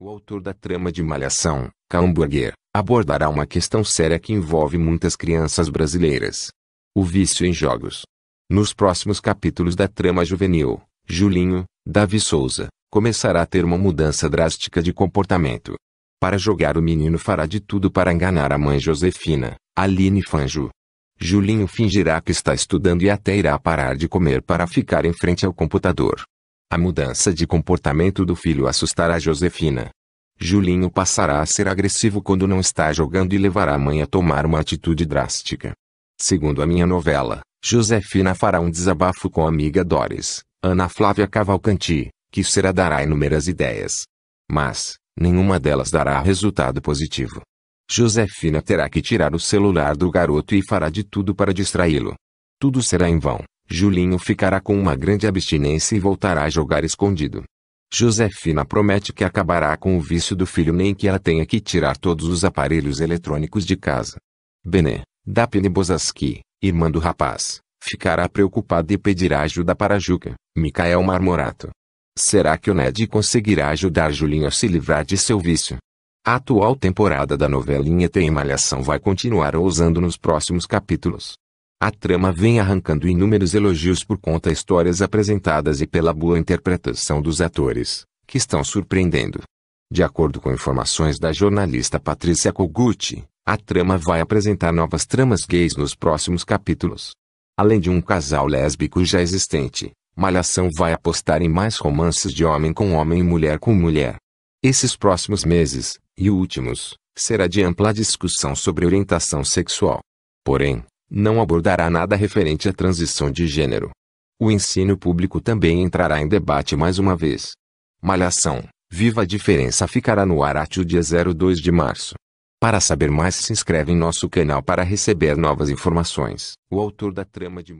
O autor da trama de Malhação, Hamburger, abordará uma questão séria que envolve muitas crianças brasileiras: o vício em jogos. Nos próximos capítulos da trama juvenil, Julinho, Davi Souza, começará a ter uma mudança drástica de comportamento. Para jogar, o menino fará de tudo para enganar a mãe Josefina, Aline Fanjo. Julinho fingirá que está estudando e até irá parar de comer para ficar em frente ao computador. A mudança de comportamento do filho assustará Josefina. Julinho passará a ser agressivo quando não está jogando e levará a mãe a tomar uma atitude drástica. Segundo a minha novela, Josefina fará um desabafo com a amiga Doris, Ana Flávia Cavalcanti, que será dará inúmeras ideias. Mas, nenhuma delas dará resultado positivo. Josefina terá que tirar o celular do garoto e fará de tudo para distraí-lo. Tudo será em vão. Julinho ficará com uma grande abstinência e voltará a jogar escondido. Josefina promete que acabará com o vício do filho nem que ela tenha que tirar todos os aparelhos eletrônicos de casa. Bené, Daphne Bozaski, irmã do rapaz, ficará preocupada e pedirá ajuda para Juca, Micael Marmorato. Será que o Ned conseguirá ajudar Julinho a se livrar de seu vício? A atual temporada da novelinha Tem Malhação vai continuar ousando nos próximos capítulos. A trama vem arrancando inúmeros elogios por conta histórias apresentadas e pela boa interpretação dos atores, que estão surpreendendo. De acordo com informações da jornalista Patrícia Kogut, a trama vai apresentar novas tramas gays nos próximos capítulos. Além de um casal lésbico já existente, Malhação vai apostar em mais romances de homem com homem e mulher com mulher. Esses próximos meses, e últimos, será de ampla discussão sobre orientação sexual. Porém, não abordará nada referente à transição de gênero. O ensino público também entrará em debate mais uma vez. Malhação, Viva a Diferença ficará no ar até o dia 02 de março. Para saber mais se inscreve em nosso canal para receber novas informações. O autor da trama de